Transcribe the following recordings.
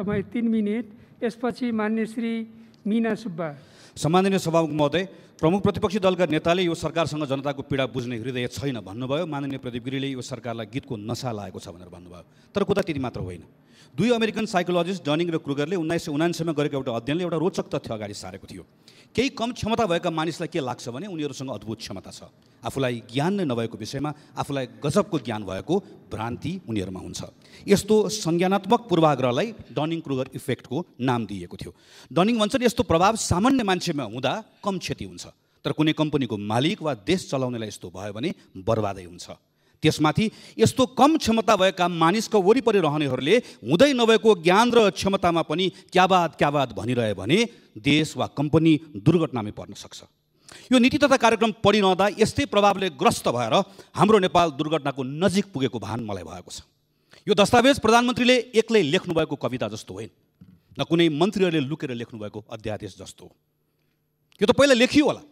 समय तिन मिनट यसपछि मान्य श्री मिना सुब्बा सम्माननीय सभामुख महोदय प्रमुख प्रतिपक्षी दलका नेताले यो सरकारसँग जनताको पीडा बुझ्ने हृदय छैन भन्नुभयो माननीय प्रदीप गिरीले यो सरकारलाई गीतको नसा लागेको छ भनेर भन्नुभयो तर कुरा त्यति मात्र होइन दुई अमेरिकन साइकोलोजिस्ट डनिङ र क्रुगरले उन्नाइस सय उनान्सयमा गरेको एउटा अध्ययनले एउटा रोचक तथ्य अगाडि सारेको थियो केही कम क्षमता भएका मानिसलाई के लाग्छ भने उनीहरूसँग अद्भुत क्षमता छ आफूलाई ज्ञान नै नभएको विषयमा आफूलाई गजबको ज्ञान भएको भ्रान्ति उनीहरूमा हुन्छ यस्तो संज्ञानात्मक पूर्वाग्रहलाई डनिङ क्रुगर इफेक्टको नाम दिइएको थियो डनिङ भन्छन् यस्तो प्रभाव सामान्य मान्छेमा हुँदा कम क्षति हुन्छ तर कुनै कम्पनीको मालिक वा देश चलाउनेलाई यस्तो भयो भने बर्बादै हुन्छ त्यसमाथि यस्तो कम क्षमता भएका मानिसको वरिपरि रहनेहरूले हुँदै नभएको ज्ञान र क्षमतामा पनि क्याबाद क्याबाद भनिरह्यो भने देश वा कम्पनी दुर्घटनामै पर्न सक्छ यो नीति तथा कार्यक्रम पढिरहँदा यस्तै प्रभावले ग्रस्त भएर हाम्रो नेपाल दुर्घटनाको नजिक पुगेको भान मलाई भएको छ यो दस्तावेज प्रधानमन्त्रीले एक्लै लेख्नुभएको कविता जस्तो होइन न कुनै मन्त्रीहरूले लुकेर लेख्नुभएको अध्यादेश जस्तो हो यो त पहिला लेखियो होला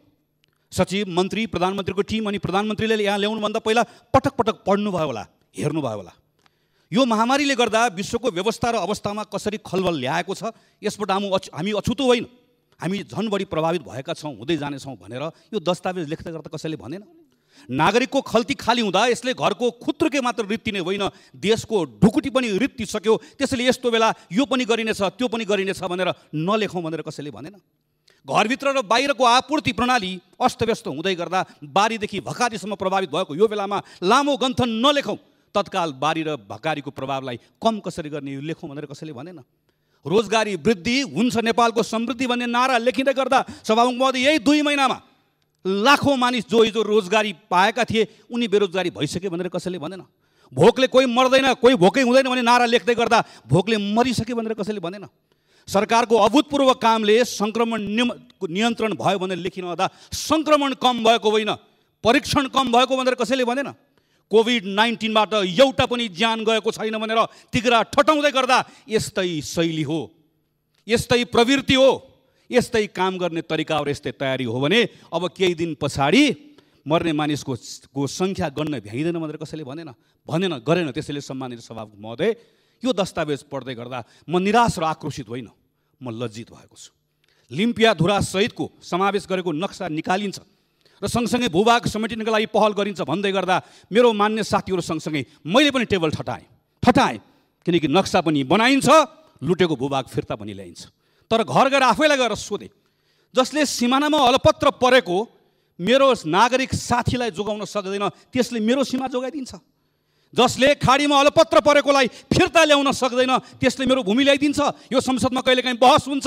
सचिव मन्त्री प्रधानमन्त्रीको टिम अनि प्रधानमन्त्रीले यहाँ ल्याउनुभन्दा पहिला पटक पटक पढ्नुभयो होला हेर्नुभयो होला यो महामारीले गर्दा विश्वको व्यवस्था र अवस्थामा कसरी खलबल ल्याएको छ यसबाट हामी अछ हामी अछुतो होइन हामी झन् बढी प्रभावित भएका छौँ हुँदै जानेछौँ भनेर यो दस्तावेज लेख्दा गर्दा कसैले भनेन नागरिकको खल्ती खाली हुँदा यसले घरको खुत्रुकै मात्र रित्ति नै होइन देशको ढुकुटी पनि रित्ति सक्यो त्यसैले यस्तो बेला यो पनि गरिनेछ त्यो पनि गरिनेछ भनेर नलेखौँ भनेर कसैले भनेन घरभित्र र बाहिरको आपूर्ति प्रणाली अस्तव्यस्त हुँदै गर्दा बारीदेखि भकारीसम्म प्रभावित भएको यो बेलामा लामो गन्थन नलेखौँ तत्काल बारी र भकारीको प्रभावलाई कम कसरी गर्ने यो लेखौँ भनेर कसैले भनेन रोजगारी वृद्धि हुन्छ नेपालको समृद्धि भन्ने नारा लेखिँदै गर्दा सभामुख महोदय यही दुई महिनामा लाखौँ मानिस जो हिजो रोजगारी पाएका थिए उनी बेरोजगारी भइसके भनेर कसैले भनेन भोकले कोही मर्दैन कोही भोकै हुँदैन भने नारा लेख्दै गर्दा भोकले मरिसके भनेर कसैले भनेन सरकारको अभूतपूर्व कामले सङ्क्रमण नियन्त्रण भयो भनेर लेखिनुहुँदा सङ्क्रमण कम भएको होइन परीक्षण कम भएको भनेर कसैले भनेन कोभिड नाइन्टिनबाट एउटा पनि ज्यान गएको छैन भनेर तिग्रा ठटाउँदै गर्दा यस्तै शैली हो यस्तै प्रवृत्ति हो यस्तै काम गर्ने तरिका र यस्तै तयारी हो भने अब केही दिन पछाडि मर्ने मानिसको को सङ्ख्या गर्न भ्याइँदैन भनेर कसैले भनेन भनेन गरेन त्यसैले सम्मानित सभाको महोदय यो दस्तावेज पढ्दै गर्दा म निराश र आक्रोशित होइन म लज्जित भएको छु लिम्पिया धुरा सहितको समावेश गरेको नक्सा निकालिन्छ र सँगसँगै भूभाग समेटिनको लागि पहल गरिन्छ भन्दै गर्दा मेरो मान्य साथीहरू सँगसँगै मैले पनि टेबल ठटाएँ ठटाएँ किनकि नक्सा पनि बनाइन्छ लुटेको भूभाग फिर्ता पनि ल्याइन्छ तर घर गएर आफैलाई गएर सोधेँ जसले सिमानामा अलपत्र परेको मेरो नागरिक साथीलाई जोगाउन सक्दैन त्यसले मेरो सीमा जोगाइदिन्छ जसले खाडीमा अलपत्र परेकोलाई फिर्ता ल्याउन सक्दैन त्यसले मेरो भूमि ल्याइदिन्छ यो संसदमा कहिलेकाहीँ बहस हुन्छ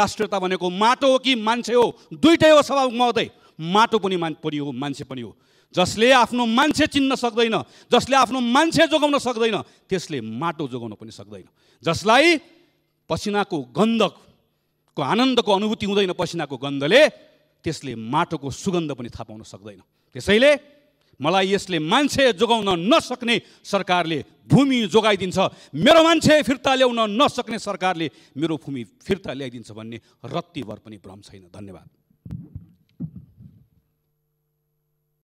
राष्ट्रियता भनेको माटो हो कि मान्छे हो दुइटै हो सभा महोदय माटो पनि मान पनि हो मान्छे पनि हो जसले आफ्नो मान्छे चिन्न सक्दैन जसले आफ्नो मान्छे जोगाउन सक्दैन त्यसले माटो जोगाउन पनि सक्दैन जसलाई पसिनाको गन्धको आनन्दको अनुभूति हुँदैन पसिनाको गन्धले त्यसले माटोको सुगन्ध पनि थाहा पाउन सक्दैन त्यसैले मलाई यसले मान्छे जोगाउन नसक्ने सरकारले भूमि जोगाइदिन्छ मेरो मान्छे फिर्ता ल्याउन नसक्ने सरकारले मेरो भूमि फिर्ता ल्याइदिन्छ भन्ने रत्तिभर पनि भ्रम छैन धन्यवाद